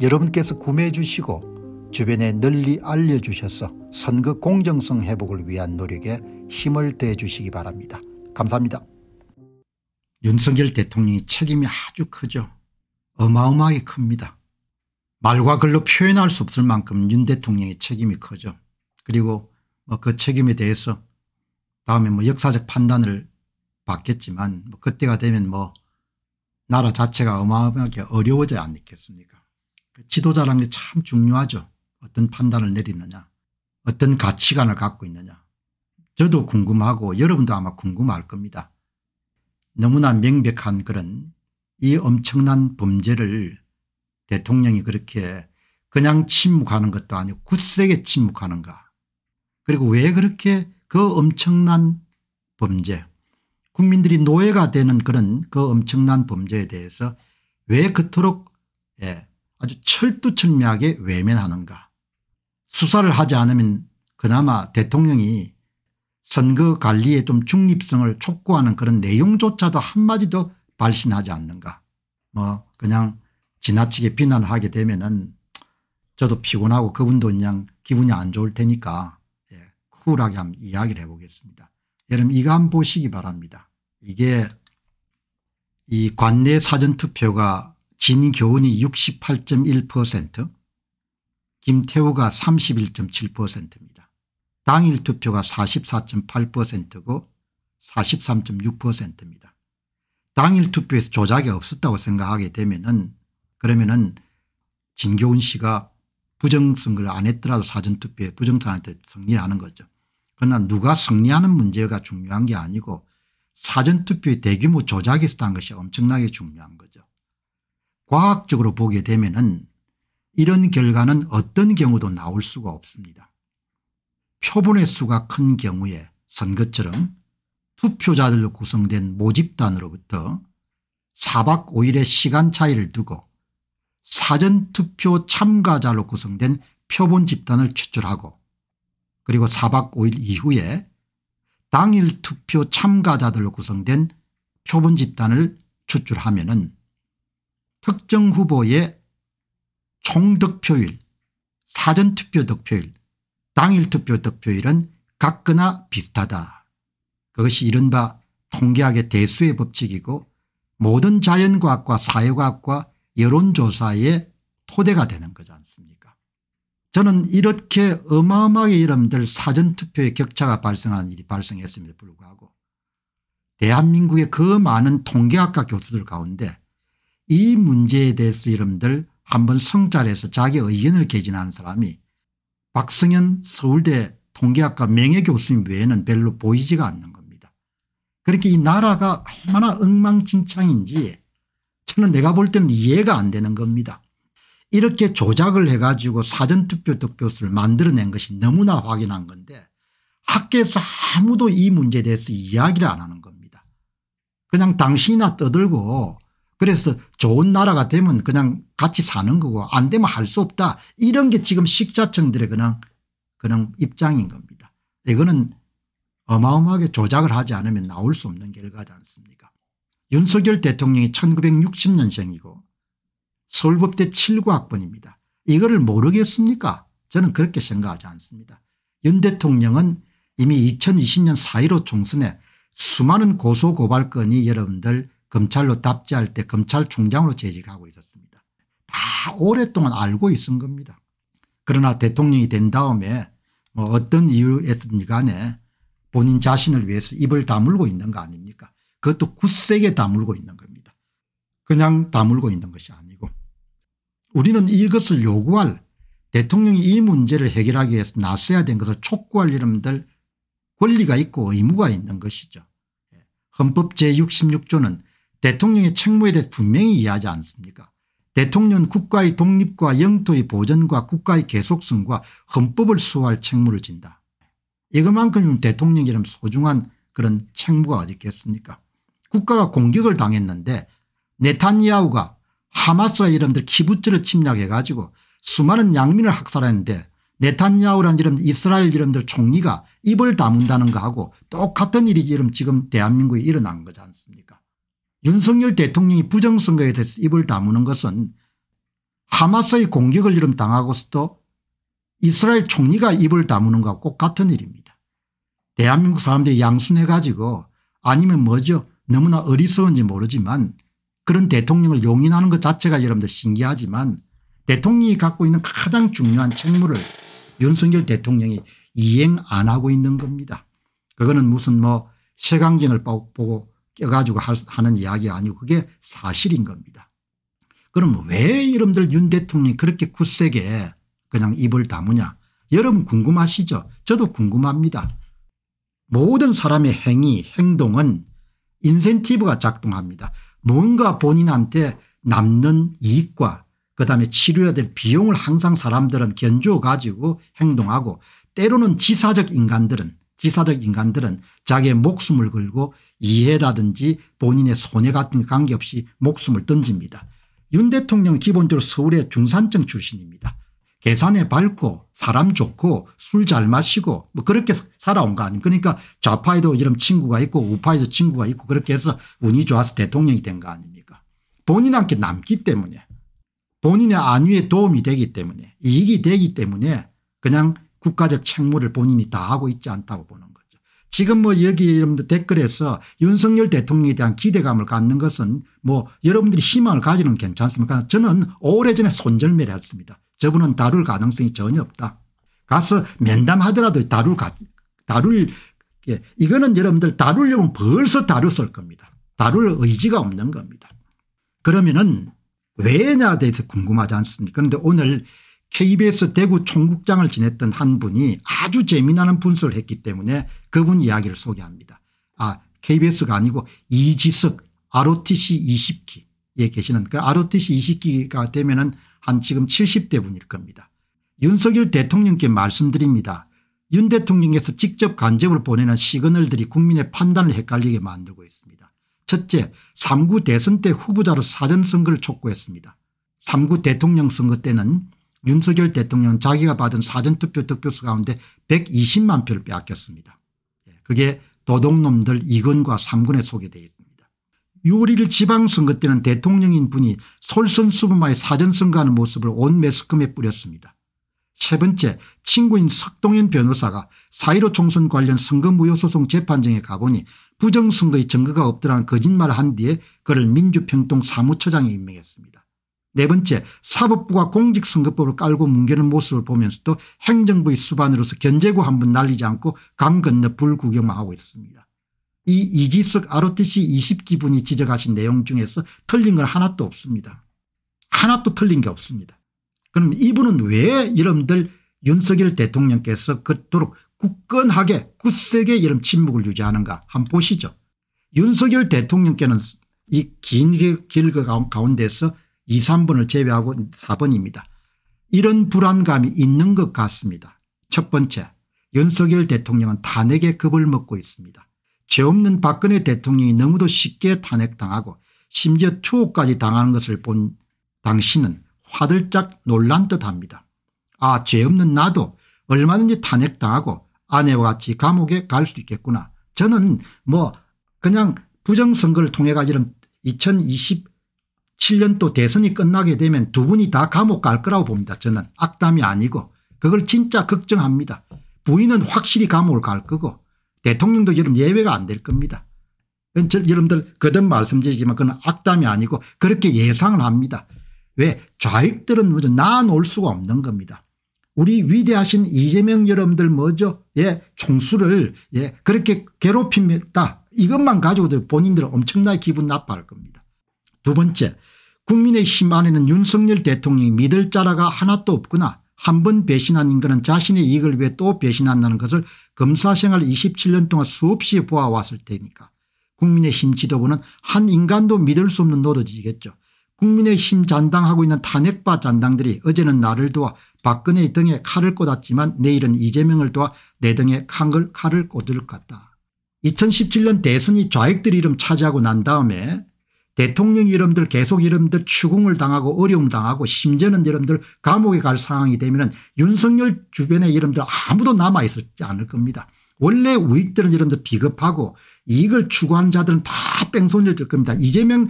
여러분께서 구매해 주시고 주변에 널리 알려주셔서 선거 공정성 회복을 위한 노력에 힘을 대해 주시기 바랍니다. 감사합니다. 윤석열 대통령이 책임이 아주 크죠. 어마어마하게 큽니다. 말과 글로 표현할 수 없을 만큼 윤 대통령의 책임이 크죠. 그리고 뭐그 책임에 대해서 다음에 뭐 역사적 판단을 받겠지만 뭐 그때가 되면 뭐 나라 자체가 어마어마하게 어려워져 않겠습니까 그 지도자라는 게 참 중요하죠. 어떤 판단을 내리느냐 어떤 가치관을 갖고 있느냐 저도 궁금하고 여러분도 아마 궁금할 겁니다. 너무나 명백한 그런 이 엄청난 범죄를 대통령이 그렇게 그냥 침묵하는 것도 아니고 굳세게 침묵하는가 그리고 왜 그렇게 그 엄청난 범죄 국민들이 노예가 되는 그런 그 엄청난 범죄에 대해서 왜 그토록 예, 아주 철두철미하게 외면하는가. 수사를 하지 않으면 그나마 대통령이 선거 관리에 좀 중립성을 촉구하는 그런 내용조차도 한마디도 발신하지 않는가. 뭐 그냥 지나치게 비난을 하게 되면은 저도 피곤하고 그분도 그냥 기분이 안 좋을 테니까 예, 쿨하게 한번 이야기를 해보겠습니다. 여러분 이거 한번 보시기 바랍니다. 이게 이 관내 사전투표가 진교훈이 68.1% 김태우가 31.7%입니다. 당일 투표가 44.8%고 43.6%입니다. 당일 투표에서 조작이 없었다고 생각하게 되면은 그러면은 진교훈 씨가 부정선거를 안 했더라도 사전투표에 부정선거한테 승리하는 거죠. 그러나 누가 승리하는 문제가 중요한 게 아니고 사전투표의 대규모 조작이 있었다는 것이 엄청나게 중요한 거죠. 과학적으로 보게 되면 이런 결과는 어떤 경우도 나올 수가 없습니다. 표본의 수가 큰 경우에 선거처럼 투표자들로 구성된 모집단으로부터 4박 5일의 시간 차이를 두고 사전투표 참가자로 구성된 표본 집단을 추출하고 그리고 4박 5일 이후에 당일 투표 참가자들로 구성된 표본 집단을 추출하면 은 특정 후보의 총득표율 사전투표 득표율 당일투표 득표율은 같거나 비슷하다. 그것이 이른바 통계학의 대수의 법칙이고 모든 자연과학과 사회과학과 여론조사의 토대가 되는 거지 않습니까 저는 이렇게 어마어마하게 여러분들 사전투표의 격차가 발생하는 일이 발생했음에도 불구하고 대한민국의 그 많은 통계학과 교수들 가운데 이 문제에 대해서 여러분들 한번 성찰해서 자기 의견을 개진한 사람이 박성현 서울대 통계학과 명예교수님 외에는 별로 보이지가 않는 겁니다. 그렇게 그러니까 이 나라가 얼마나 엉망진창인지 저는 내가 볼 때는 이해가 안 되는 겁니다. 이렇게 조작을 해가지고 사전투표 득표수를 만들어낸 것이 너무나 확인한 건데 학계에서 아무도 이 문제에 대해서 이야기를 안 하는 겁니다. 그냥 당신이나 떠들고 그래서 좋은 나라가 되면 그냥 같이 사는 거고 안 되면 할 수 없다. 이런 게 지금 식자청들의 그냥 그런 입장인 겁니다. 이거는 어마어마하게 조작을 하지 않으면 나올 수 없는 결과지 않습니까 윤석열 대통령이 1960년생이고 서울법대 7구학번입니다. 이거를 모르겠습니까 저는 그렇게 생각하지 않습니다. 윤 대통령은 이미 2020년 4.15 총선에 수많은 고소고발건이 여러분들 검찰로 답지할 때 검찰총장으로 재직하고 있었습니다. 다 오랫동안 알고 있은 겁니다. 그러나 대통령이 된 다음에 뭐 어떤 이유였든지 간에 본인 자신을 위해서 입을 다물고 있는 거 아닙니까 그것도 굳세게 다물고 있는 겁니다. 그냥 다물고 있는 것이 아니고 우리는 이것을 요구할 대통령이 이 문제를 해결하기 위해서 나서야 된 것을 촉구할 이름들 권리가 있고 의무가 있는 것이죠. 예. 헌법 제66조는 대통령의 책무에 대해 분명히 이해하지 않습니까 대통령 국가의 독립과 영토의 보전과 국가의 계속성과 헌법을 수호할 책무를 진다. 이것만큼 대통령이란 소중한 그런 책무가 어디 있겠습니까 국가가 공격을 당했는데 네탄야후가 하마스와 이름들 키부츠를 침략해 가지고 수많은 양민을 학살했는데 네탄야후란 이름 이스라엘 이름들 총리가 입을 다문다는 거하고 똑같은 일이 지금 대한민국에 일어난 거지 않습니까 윤석열 대통령이 부정선거에 대해서 입을 다무는 것은 하마스의 공격을 이름 당하고서도 이스라엘 총리가 입을 다무는 것과 꼭 같은 일입니다. 대한민국 사람들이 양순해 가지고 아니면 뭐죠 너무나 어리석은지 모르지만 그런 대통령을 용인하는 것 자체가 여러분들 신기하지만 대통령이 갖고 있는 가장 중요한 책무를 윤석열 대통령이 이행 안 하고 있는 겁니다. 그거는 무슨 뭐 세강경을 보고 껴가지고 하는 이야기가 아니고 그게 사실인 겁니다. 그럼 왜여러들윤 대통령이 그렇게 굳세게 그냥 입을 다무냐 여러분 궁금하시죠 저도 궁금합니다. 모든 사람의 행위 행동은 인센티브가 작동합니다. 뭔가 본인한테 남는 이익과 그다음에 치료해야 될 비용을 항상 사람들은 견주어 가지고 행동하고 때로는 지사적 인간들은 지사적 인간들은 자기의 목숨을 걸고 이해라든지 본인의 손해 같은 관계없이 목숨을 던집니다. 윤 대통령은 기본적으로 서울의 중산층 출신입니다. 계산에 밝고 사람 좋고 술 잘 마시고 뭐 그렇게 살아온 거 아닙니까 그러니까 좌파에도 이런 친구가 있고 우파에도 친구가 있고 그렇게 해서 운이 좋아서 대통령이 된 거 아닙니까 본인한테 남기 때문에 본인의 안위에 도움이 되기 때문에 이익이 되기 때문에 그냥 국가적 책무를 본인이 다 하고 있지 않다고 보는 지금 뭐 여기 여러분들 댓글에서 윤석열 대통령에 대한 기대감을 갖는 것은 뭐 여러분들이 희망을 가지는 괜찮습니까? 저는 오래전에 손절매를 했습니다. 저분은 다룰 가능성이 전혀 없다. 가서 면담하더라도 다룰 가, 다룰 예, 이거는 여러분들 다루려면 벌써 다뤘을 겁니다. 다룰 의지가 없는 겁니다. 그러면은 왜냐에 대해서 궁금하지 않습니까? 그런데 오늘 KBS 대구 총국장을 지냈던 한 분이 아주 재미나는 분석을 했기 때문에 그분 이야기를 소개합니다. 아 KBS가 아니고 이지석 ROTC 20기에 계시는 그 ROTC 20기가 되면 은한 지금 70대 분일 겁니다. 윤석열 대통령께 말씀드립니다. 윤 대통령께서 직접 간접을 보내는 시그널들이 국민의 판단을 헷갈리게 만들고 있습니다. 첫째 3구 대선 때 후보자로 사전선거를 촉구했습니다. 3구 대통령 선거 때는 윤석열 대통령 은 자기가 받은 사전투표 득표수 가운데 120만 표를 빼앗겼습니다. 예, 그게 도둑놈들 2건과 3건에 소개되어 있습니다. 6월 1일 지방선거 때는 대통령인 분이 솔선수범하에 사전선거하는 모습을 온 매스컴에 뿌렸습니다. 세 번째 친구인 석동현 변호사가 사1 5 총선 관련 선거무효소송 재판정에 가보니 부정선거의 증거가 없더라는 거짓말을 한 뒤에 그를 민주평통 사무처장에 임명했습니다. 네 번째 사법부가 공직선거법을 깔고 뭉개는 모습을 보면서도 행정부의 수반으로서 견제구 한 번 날리지 않고 강 건너 불구경만 하고 있습니다. 이 이지석 ROTC 20기분이 지적하신 내용 중에서 틀린 건 하나도 없습니다. 하나도 틀린 게 없습니다. 그럼 이분은 왜 여러분들 윤석열 대통령께서 그토록 굳건하게 굳세게 이런 침묵을 유지하는가 한번 보시죠. 윤석열 대통령께는 이 긴 길 가운데서 2, 3번을 제외하고 4번입니다. 이런 불안감이 있는 것 같습니다. 첫 번째 윤석열 대통령은 탄핵의 겁을 먹고 있습니다. 죄 없는 박근혜 대통령이 너무도 쉽게 탄핵당하고 심지어 투옥까지 당하는 것을 본 당신은 화들짝 놀란 듯합니다. 아죄 없는 나도 얼마든지 탄핵당하고 아내와 같이 감옥에 갈 수 있겠구나. 저는 뭐 그냥 부정선거를 통해 가지는 2020 7년도 대선이 끝나게 되면 두 분이 다 감옥 갈 거라고 봅니다. 저는 악담이 아니고 그걸 진짜 걱정합니다. 부인은 확실히 감옥을 갈 거고 대통령도 여러분 예외가 안 될 겁니다. 여러분들 거듭 말씀드리지만 그건 악담이 아니고 그렇게 예상을 합니다. 왜 좌익들은 먼저 나아올 수가 없는 겁니다. 우리 위대하신 이재명 여러분들 먼저 예 총수를 예 그렇게 괴롭힙니다. 이것만 가지고도 본인들은 엄청나게 기분 나빠할 겁니다. 두 번째 국민의힘 안에는 윤석열 대통령이 믿을 자라가 하나도 없구나한 번 배신한 인간은 자신의 이익을 위해 또 배신한다는 것을 검사 생활 27년 동안 수없이 보아왔을 테니까 국민의힘 지도부는 한 인간도 믿을 수 없는 노릇이겠죠. 국민의힘 잔당하고 있는 탄핵파 잔당들이 어제는 나를 도와 박근혜 등에 칼을 꽂았지만 내일은 이재명을 도와 내 등에 칼을, 칼을 꽂을 것 같다. 2017년 대선이 좌익들 이름 차지하고 난 다음에 대통령 이름들 계속 이름들 추궁을 당하고 어려움 당하고 심지어는 여러분들 감옥에 갈 상황이 되면 윤석열 주변의 이름들 아무도 남아있었지 않을 겁니다. 원래 우익들은 여러분들 비겁하고 이익을 추구하는 자들은 다 뺑소니를 들 겁니다. 이재명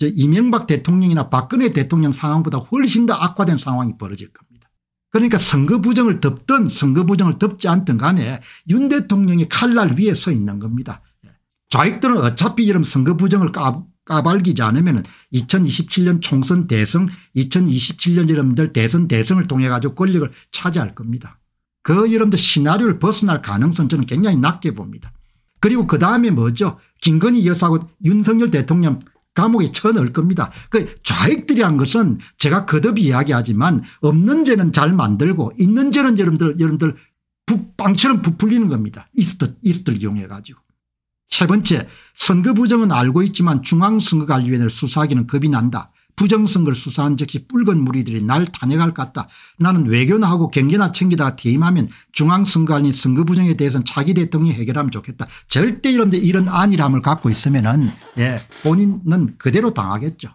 이명박 대통령이나 박근혜 대통령 상황보다 훨씬 더 악화된 상황이 벌어질 겁니다. 그러니까 선거 부정을 덮든 선거 부정을 덮지 않든 간에 윤 대통령이 칼날 위에 서 있는 겁니다. 예. 좌익들은 어차피 이런 선거 부정을 까, 까발기지 않으면 2027년 총선 대선 2027년 여러분들 대선 대선을 통해 가지고 권력을 차지할 겁니다. 그 여러분들 시나리오를 벗어날 가능성 저는 굉장히 낮게 봅니다. 그리고 그다음에 뭐죠 김건희 여사하고 윤석열 대통령 감옥에 쳐넣을 겁니다. 그 좌익들이란 것은 제가 거듭이 이야기하지만 없는 죄는 잘 만들고 있는 죄는 여러분들 여러분들 빵처럼 부풀리는 겁니다. 이스트 이스트를 이용해 가지고. 세 번째 선거 부정은 알고 있지만 중앙선거관리위원회를 수사하기는 겁이 난다. 부정선거를 수사한 즉시 붉은 무리들이 날 탄핵할 것 같다. 나는 외교나 하고 경제나 챙기다가 퇴임하면 중앙선거관리 선거 부정에 대해서는 자기 대통령이 해결하면 좋겠다. 절대 이런데 이런 안일함을 갖고 있으면 은 예, 본인은 그대로 당하겠죠.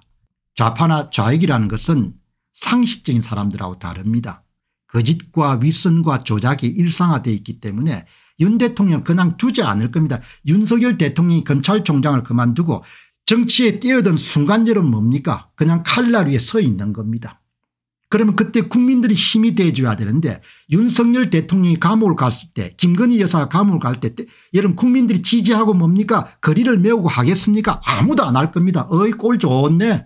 좌파나 좌익이라는 것은 상식적인 사람들하고 다릅니다. 거짓과 윗선과 조작이 일상화되어 있기 때문에 윤 대통령 그냥 두지 않을 겁니다. 윤석열 대통령이 검찰총장을 그만두고 정치에 뛰어든 순간열은 뭡니까 그냥 칼날 위에 서 있는 겁니다. 그러면 그때 국민들이 힘이 돼줘야 되는데 윤석열 대통령이 감옥을 갔을 때 김건희 여사가 감옥을 갈때 여러분 국민들이 지지하고 뭡니까 거리를 메우고 하겠습니까 아무도 안 할 겁니다. 어이 꼴 좋네.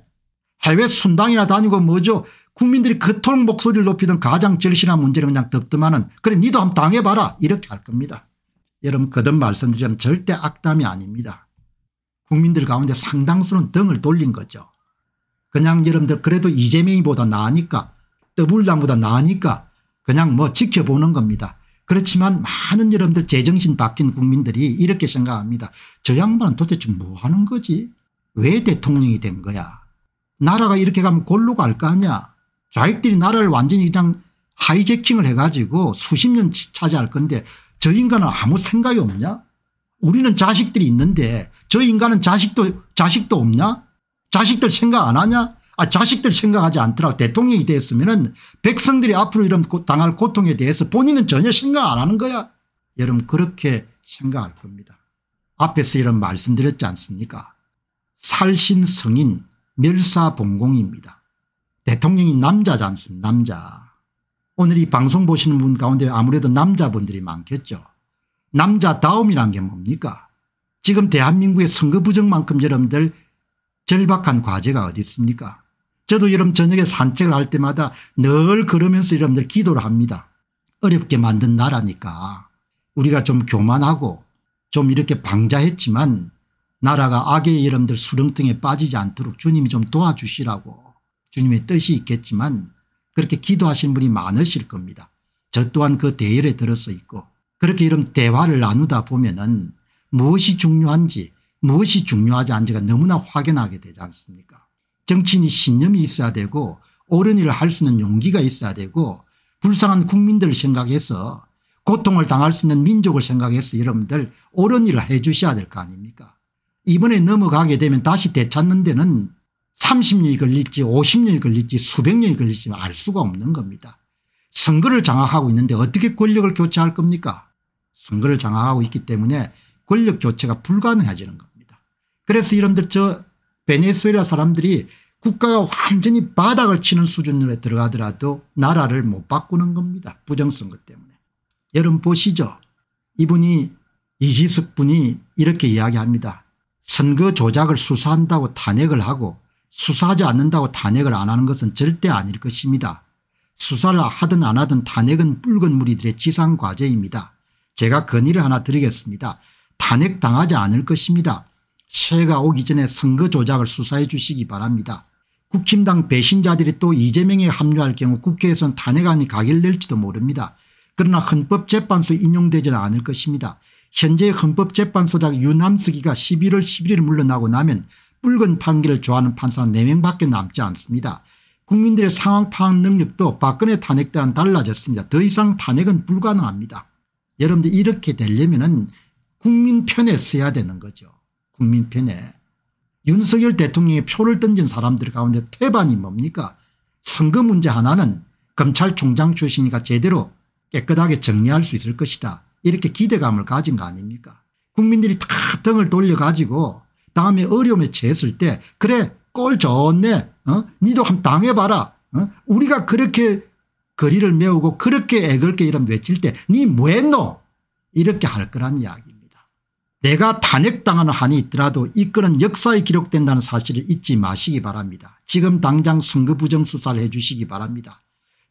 해외 순당이나 다니고 뭐죠 국민들이 그토록 목소리를 높이던 가장 절실한 문제를 그냥 덮더만은 그래 니도 한번 당해봐라 이렇게 할 겁니다. 여러분 거듭 말씀드리면 절대 악담이 아닙니다. 국민들 가운데 상당수는 등을 돌린 거죠. 그냥 여러분들 그래도 이재명이보다 나으니까 더불당보다 나으니까 그냥 뭐 지켜보는 겁니다. 그렇지만 많은 여러분들 제정신 바뀐 국민들이 이렇게 생각합니다. 저 양반은 도대체 뭐 하는 거지? 왜 대통령이 된 거야? 나라가 이렇게 가면 골로 갈 거 아니야? 자익들이 나라를 완전히 그냥 하이제킹을 해가지고 수십 년 차지할 건데 저 인간은 아무 생각이 없냐 우리는 자식들이 있는데 저 인간은 자식도 자식도 없냐 자식들 생각 안 하냐 아 자식들 생각하지 않더라 대통령이 됐으면 은 백성들이 앞으로 이런 당할 고통에 대해서 본인은 전혀 생각 안 하는 거야 여러분 그렇게 생각할 겁니다 앞에서 이런 말씀드렸지 않습니까 살신 성인 멸사봉공입니다 대통령이 남자지 않습니까 남자. 오늘 이 방송 보시는 분 가운데 아무래도 남자분들이 많겠죠. 남자다움이란 게 뭡니까 지금 대한민국의 선거 부정만큼 여러분들 절박한 과제가 어디 있습니까 저도 여러분 저녁에 산책을 할 때마다 늘 그러면서 여러분들 기도를 합니다. 어렵게 만든 나라니까 우리가 좀 교만하고 좀 이렇게 방자했지만 나라가 악의 여러분들 수렁등에 빠지지 않도록 주님이 좀 도와주시라고 주님의 뜻이 있겠지만 그렇게 기도하시는 분이 많으실 겁니다. 저 또한 그 대열에 들어서 있고 그렇게 이런 대화를 나누다 보면 은 무엇이 중요한지 무엇이 중요하지 않은지가 너무나 확연하게 되지 않습니까 정치인이 신념이 있어야 되고 옳은 일을 할 수 있는 용기가 있어야 되고 불쌍한 국민들을 생각해서 고통을 당할 수 있는 민족을 생각해서 여러분들 옳은 일을 해 주셔야 될 거 아닙니까 이번에 넘어가게 되면 다시 되찾는 데는 30년이 걸릴지 50년이 걸릴지 수백 년이 걸릴지 알 수가 없는 겁니다. 선거를 장악하고 있는데 어떻게 권력을 교체할 겁니까 선거를 장악하고 있기 때문에 권력 교체가 불가능해지는 겁니다. 그래서 이름들 저 베네수엘라 사람들이 국가가 완전히 바닥을 치는 수준으로 들어가더라도 나라를 못 바꾸는 겁니다. 부정선거 때문에. 여러분 보시죠. 이분이 이지숙 분이 이렇게 이야기합니다. 선거 조작을 수사한다고 탄핵을 하고 수사하지 않는다고 탄핵을 안 하는 것은 절대 아닐 것입니다. 수사를 하든 안 하든 탄핵은 붉은 무리들의 지상과제입니다. 제가 건의를 하나 드리겠습니다. 탄핵당하지 않을 것입니다. 새해가 오기 전에 선거 조작을 수사해 주시기 바랍니다. 국힘당 배신자들이 또 이재명에 합류할 경우 국회에선 탄핵안이 가결될지도 모릅니다. 그러나 헌법재판소 인용되지는 않을 것입니다. 현재 헌법재판소장 유남수기가 11월 11일 물러나고 나면 붉은 판결을 좋아하는 판사 4명밖에 남지 않습니다. 국민들의 상황 파악 능력도 박근혜 탄핵 때와는 달라졌습니다. 더 이상 탄핵은 불가능합니다. 여러분들 이렇게 되려면 은 국민 편에 써야 되는 거죠. 국민 편에. 윤석열 대통령의 표를 던진 사람들 가운데 태반이 뭡니까 선거 문제 하나는 검찰총장 출신이니까 제대로 깨끗하게 정리할 수 있을 것이다. 이렇게 기대감을 가진 거 아닙니까 국민들이 다 등을 돌려가지고 다음에 어려움에 처했을 때 그래 꼴 좋네 어? 니도 한번 당해봐라 어? 우리가 그렇게 거리를 메우고 그렇게 애걸게 이런 외칠 때 니 뭐했노 이렇게 할 거란 이야기입니다. 내가 탄핵당하는 한이 있더라도 이끄는 역사에 기록된다는 사실을 잊지 마시기 바랍니다. 지금 당장 선거 부정 수사를 해 주시기 바랍니다.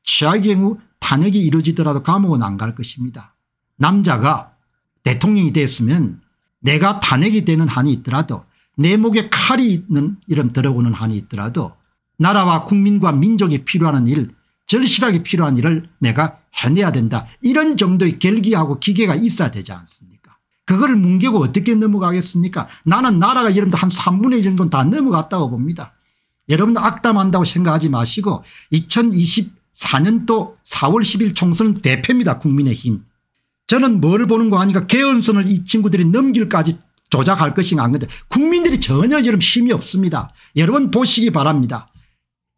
최악의 경우 탄핵이 이루어지더라도 감옥은 안 갈 것입니다. 남자가 대통령이 됐으면 내가 탄핵이 되는 한이 있더라도 내 목에 칼이 있는 이런 들어오는 한이 있더라도 나라와 국민과 민족이 필요한 일 절실하게 필요한 일을 내가 해내야 된다 이런 정도의 결기하고 기계가 있어야 되지 않습니까 그거를 뭉개고 어떻게 넘어가겠습니까 나는 나라가 여러분들 한 3분의 1 정도는 다 넘어갔다고 봅니다 여러분들 악담한다고 생각하지 마시고 2024년도 4월 10일 총선은 대표입니다 국민의힘 저는 뭘 보는 거 아니까 개헌선을 이 친구들이 넘길까지 조작할 것인가 안 건데 국민들이 전혀 여러 힘이 없습니다. 여러분 보시기 바랍니다.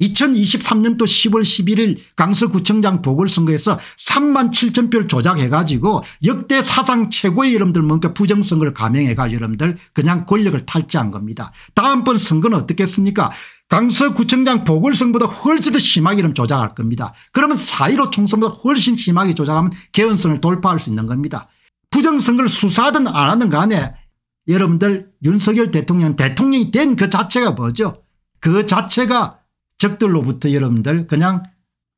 2023년도 10월 11일 강서구청장 보궐선거에서 3만 7천 표를 조작해가지고 역대 사상 최고의 여러분들 뭔가 부정선거를 감행해가 여러분들 그냥 권력을 탈취한 겁니다. 다음번 선거는 어떻겠습니까 강서구청장 보궐선거보다 훨씬 더 심하게 이름 조작할 겁니다. 그러면 4.15 총선보다 훨씬 심하게 조작하면 개헌선을 돌파할 수 있는 겁니다. 부정선거를 수사하든 안 하든 간에 여러분들 윤석열 대통령 대통령이 된 그 자체가 뭐죠 그 자체가 적들로부터 여러분들 그냥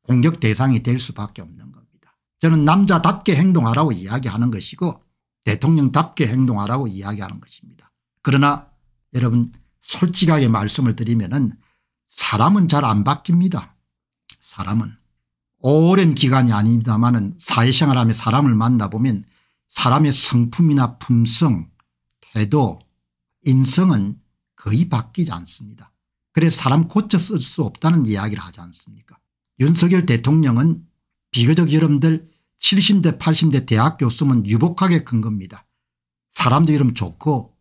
공격 대상이 될 수밖에 없는 겁니다. 저는 남자답게 행동하라고 이야기하는 것이고 대통령답게 행동하라고 이야기하는 것입니다. 그러나 여러분 솔직하게 말씀을 드리면 은 사람은 잘 안 바뀝니다. 사람은 오랜 기간이 아닙니다만 사회생활하며 사람을 만나보면 사람의 성품이나 품성 해도 인성은 거의 바뀌지 않습니다. 그래서 사람 고쳐 쓸 수 없다는 이야기를 하지 않습니까 윤석열 대통령은 비교적 여러분들 70대 80대 대학 교수면 유복하게 큰 겁니다. 사람도 이름 좋고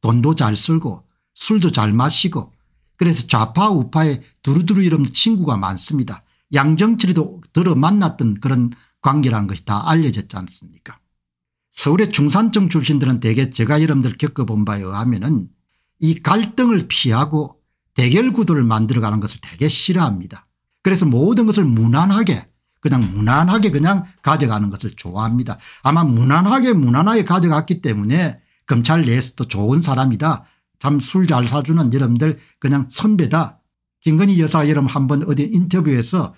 돈도 잘 쓰고 술도 잘 마시고 그래서 좌파 우파에 두루두루 이름 친구가 많습니다. 양정철이도 들어 만났던 그런 관계라는 것이 다 알려졌지 않습니까 서울의 중산층 출신들은 대개 제가 여러분들 겪어본 바에 의하면 은이 갈등을 피하고 대결 구도를 만들어가는 것을 되게 싫어합니다. 그래서 모든 것을 무난하게 그냥 무난하게 그냥 가져가는 것을 좋아합니다. 아마 무난하게 무난하게 가져갔기 때문에 검찰 내에서도 좋은 사람이다. 참 술 잘 사주는 여러분들 그냥 선배다. 김건희 여사 여러분 한번 어디 인터뷰에서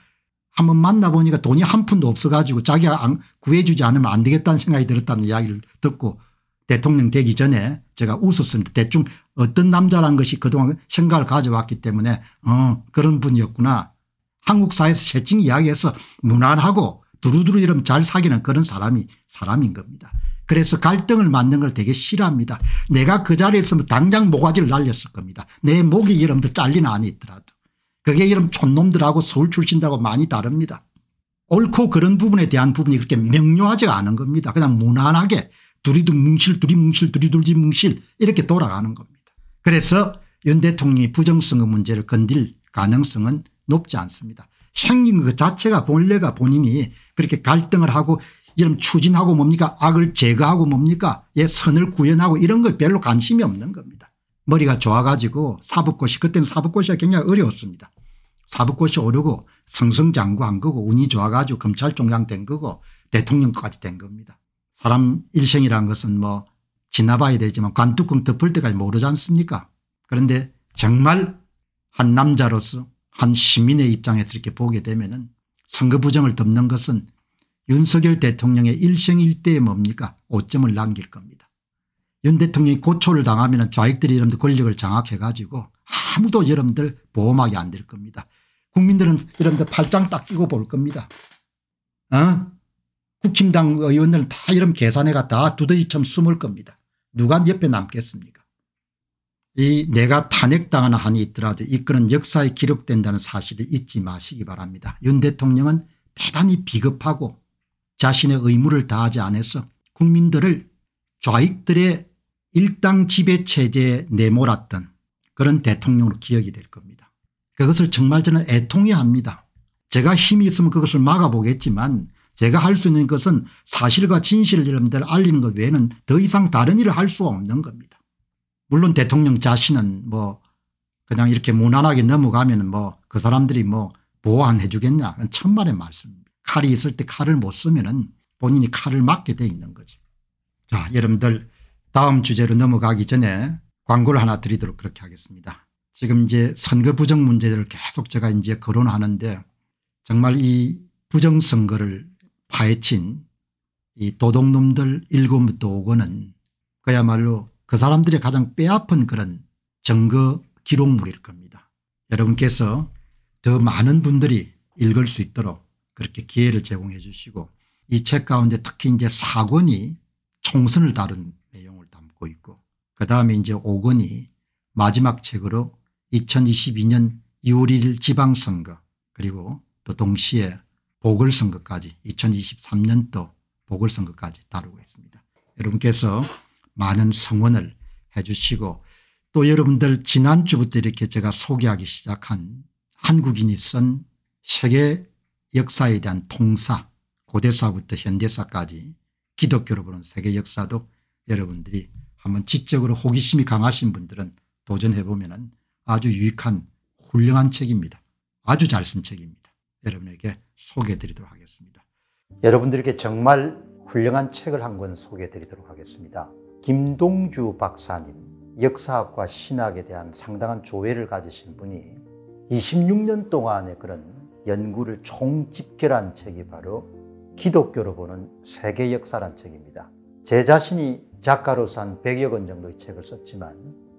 한번 만나보니까 돈이 한 푼도 없어가지고 자기가 구해주지 않으면 안 되겠다는 생각이 들었다는 이야기를 듣고 대통령 되기 전에 제가 웃었습니다. 대충 어떤 남자란 것이 그동안 생각을 가져왔기 때문에 어 그런 분이었구나. 한국 사회에서 세칭 이야기에서 무난하고 두루두루 이러면 잘 사귀는 그런 사람이 사람인 겁니다. 그래서 갈등을 만는걸 되게 싫어합니다. 내가 그 자리에 있으면 당장 모가지를 날렸을 겁니다. 내 목이 여러분들 잘리나 안에 있더라도. 그게 이런 촌놈들하고 서울 출신들하고 많이 다릅니다. 옳고 그런 부분에 대한 부분이 그렇게 명료하지가 않은 겁니다. 그냥 무난하게 두리둥 뭉실 두리뭉실 두리둘지 뭉실 이렇게 돌아가는 겁니다. 그래서 윤 대통령이 부정선거 문제를 건들 가능성은 높지 않습니다. 생긴 것 자체가 본래가 본인이 그렇게 갈등을 하고 이런 추진하고 뭡니까 악을 제거하고 뭡니까 예 선을 구현하고 이런 걸 별로 관심이 없는 겁니다. 머리가 좋아가지고 사법고시 그때는 사법고시가 굉장히 어려웠습니다. 사법고시 오르고 성성장구한 거고 운이 좋아가지고 검찰총장 된 거고 대통령까지 된 겁니다. 사람 일생이라는 것은 뭐 지나봐야 되지만 관뚜껑 덮을 때까지 모르지 않습니까 그런데 정말 한 남자로서 한 시민의 입장에서 이렇게 보게 되면 은 선거 부정을 덮는 것은 윤석열 대통령의 일생일대에 뭡니까 5점을 남길 겁니다. 윤 대통령이 고초를 당하면 좌익들이 여러분들 권력을 장악해 가지고 아무도 여러분들 보호막이 안될 겁니다. 국민들은 이런 데 팔짱 딱 끼고 볼 겁니다. 어? 국힘당 의원들은 다 이런 계산해가 다 두더지처럼 숨을 겁니다. 누가 옆에 남겠습니까 이 내가 탄핵당하는 한이 있더라도 이 건은 역사에 기록된다는 사실을 잊지 마시기 바랍니다. 윤 대통령은 대단히 비겁하고 자신의 의무를 다하지 않아서 국민들을 좌익들의 일당 지배체제에 내몰았던 그런 대통령으로 기억이 될 겁니다. 그러니까 그것을 정말 저는 애통해 합니다. 제가 힘이 있으면 그것을 막아보겠지만 제가 할 수 있는 것은 사실과 진실을 여러분들 알리는 것 외에는 더 이상 다른 일을 할 수가 없는 겁니다. 물론 대통령 자신은 뭐 그냥 이렇게 무난하게 넘어가면 뭐 그 사람들이 뭐 보완해 주겠냐 천만의 말씀입니다. 칼이 있을 때 칼을 못 쓰면 은 본인이 칼을 맞게 돼 있는 거죠. 자 여러분들 다음 주제로 넘어가기 전에 광고를 하나 드리도록 그렇게 하겠습니다. 지금 이제 선거 부정 문제를 계속 제가 이제 거론하는데 정말 이 부정선거를 파헤친 이 도둑놈들 일곱 도구는 그야말로 그 사람들이 가장 빼앗은 그런 증거 기록물일 겁니다. 여러분께서 더 많은 분들이 읽을 수 있도록 그렇게 기회를 제공해 주시고 이 책 가운데 특히 이제 4권이 총선을 다룬 내용을 담고 있고 그 다음에 이제 5권이 마지막 책으로 2022년 6월 1일 지방선거 그리고 또 동시에 보궐선거까지 2023년도 보궐선거까지 다루고 있습니다. 여러분께서 많은 성원을 해 주시고 또 여러분들 지난주부터 이렇게 제가 소개하기 시작한 한국인이 쓴 세계 역사에 대한 통사 고대사부터 현대사까지 기독교로 보는 세계 역사도 여러분들이 한번 지적으로 호기심이 강하신 분들은 도전해보면 아주 유익한 훌륭한 책입니다. 아주 잘 쓴 책입니다. 여러분에게 소개해 드리도록 하겠습니다. 여러분들에 정말 훌륭한 책을 한 권 소개해 드리도록 하겠습니다. 김동주 박사님, 역사학과 신학에 대한 상당한 조회를 가지신 분이 26년 동안의 그런 연구를 총집결한 책이 바로 기독교로 보는 세계 역사란 책입니다. 제 자신이 작가로서 한 100여 권 정도의 책을 썼지만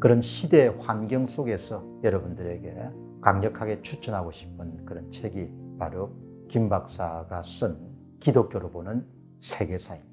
그런 시대 의 환경 속에서 여러분들에게 강력하게 추천하고 싶은 그런 책이 바로 김 박사가 쓴 기독교로 보는 세계사입니다.